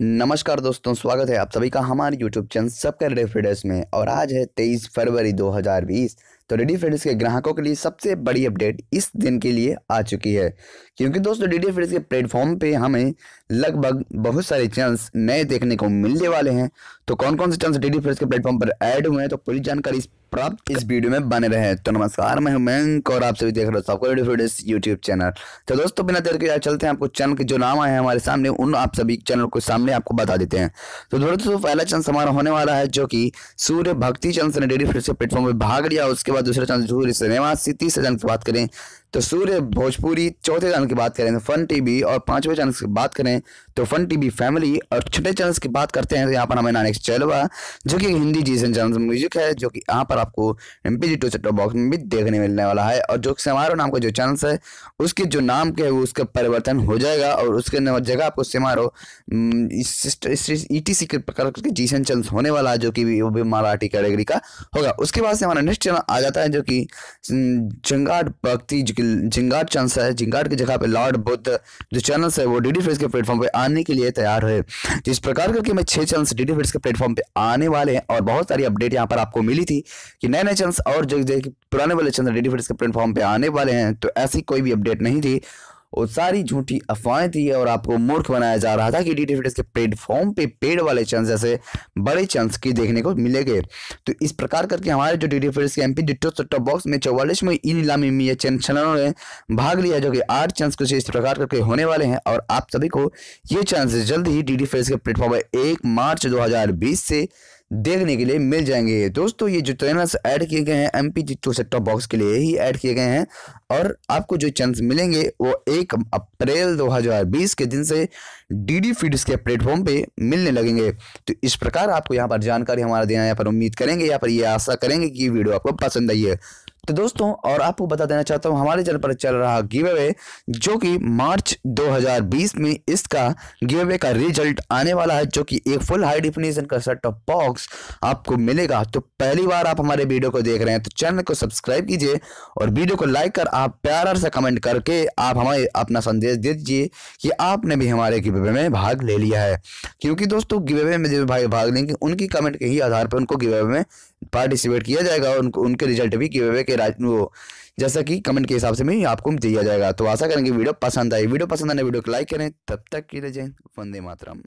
नमस्कार दोस्तों स्वागत है आप सभी का हमारे यूट्यूब चैनल सबका रेडियो में और आज है 23 फरवरी 2020 तो डी डी फ्रेंड्स के ग्राहकों के लिए सबसे बड़ी अपडेट इस दिन के लिए आ चुकी है क्योंकि दोस्तों डी डी फ्रेंड्स के प्लेटफॉर्म पे हमें लगभग बहुत सारे चैनल्स नए देखने को मिलने वाले हैं तो कौन कौन से चांस डी डी फ्रेंड्स के प्लेटफॉर्म पर ऐड हुए हैं तो पूरी जानकारी प्राप्त इस वीडियो में बने रहे तो नमस्कार मैं हूं मैंक और आप सभी देख रहे हो सबको रेडियो फ्रेंड्स यूट्यूब चैनल तो दोस्तों बिना देर के चलते हैं आपको चैनल के जो नाम आए हैं हमारे सामने उन आप सभी चैनल को सामने आपको बता देते हैं तो दोस्तों पहला चैनल हमारा होने वाला है जो कि सूर्य भक्ति चैनल ने डेडी फ्रेंड्स के प्लेटफॉर्म पर भाग लिया उसके बाद दूसरा चांस जरूर इससे रहवासी तीसरे चांस की बात करें तो सूर्य भोजपुरी चौथे चैनल की बात करें तो फन टीवी और पांचवें चैनल की बात करें तो फन टीवी फैमिली और छठे चैनल की बात करते हैं तो यहाँ पर हमें नेक्स्ट चैनल हुआ जो कि हिंदी जी चैनल म्यूजिक है जो कि यहाँ पर आपको M P G two box में भी देखने मिलने वाला है और जो समारोह नाम का जो चैनल है उसके जो नाम के है उसका परिवर्तन हो जाएगा और उसके जगह आपको समारोह ई टी सी करके जी चैनल होने वाला है जो कि वो भी मराठी कैटेगरी का होगा उसके बाद से हमारा नेक्स्ट चैनल आ जाता है जो कि हम्म, जंगाट भक्ति जो कि जिंगार चांस है जिंगार की जगह पे लॉर्ड बुद्ध जो चैनल्स है वो डीडी फेस के प्लेटफॉर्म पे आने के लिए तैयार है जिस प्रकार करके मैं छह चैनल्स डीडी फेस के प्लेटफॉर्म पे आने वाले हैं और बहुत सारी अपडेट यहाँ पर आपको मिली थी कि नए नए चैनल्स और जो पुराने वाले चैनल डीडी फेस के प्लेटफॉर्म पे आने वाले हैं तो ऐसी कोई भी अपडेट नहीं थी वो सारी झूठी अफवाहें थी और आपको मूर्ख बनाया जा रहा था कि डी के प्लेटफॉर्म पे पेड वाले चांस जैसे बड़े चांस की देखने को मिलेंगे तो इस प्रकार करके हमारे जो डी डी के एम पी डिटो टॉप बॉक्स में चौवालीस में इन नीलामी में चैन चैनलों ने भाग लिया जो कि आठ चांस कुछ इस प्रकार करके होने वाले हैं और आप सभी को ये चांस जल्द ही डी के प्लेटफॉर्म पर एक मार्च दो से देखने के लिए मिल जाएंगे दोस्तों ये जो चैनल्स ऐड किए गए हैं एम पी चिट्टू सेट टॉप बॉक्स के लिए ही ऐड किए गए हैं और आपको जो चैनल्स मिलेंगे वो एक अप्रैल 2020 के दिन से डीडी फीड्स के प्लेटफॉर्म पे मिलने लगेंगे तो इस प्रकार आपको यहाँ पर जानकारी हमारा देना यहाँ पर उम्मीद करेंगे यहाँ पर ये आशा करेंगे कि वीडियो आपको पसंद आई है तो दोस्तों और आपको बता देना चाहता हूँ हमारे चैनल पर चल रहा गिव अवे जो कि मार्च 2020 में इसका गिव अवे का रिजल्ट आने वाला है जो कि एक फुल हाई डिफिनेशन का सेट ऑफ बॉक्स आपको मिलेगा तो पहली बार आप हमारे वीडियो को देख रहे हैं तो चैनल को सब्सक्राइब कीजिए और वीडियो को लाइक कर आप प्यार से कमेंट करके आप हमें अपना संदेश दे दीजिए कि आपने भी हमारे गिव अवे में भाग ले लिया है क्योंकि दोस्तों गिव अवे में जो भाई भाग लेंगे उनकी कमेंट के ही आधार पर उनको गिव अवे में पार्टिसिपेट किया जाएगा उनको उनके रिजल्ट भी गिव अवे के वो जैसा कि कमेंट के हिसाब से भी आपको दिया जाएगा तो आशा करेंगे वीडियो पसंद आए वीडियो पसंद आने वीडियो को लाइक करें तब तक की रजें वंदे मातरम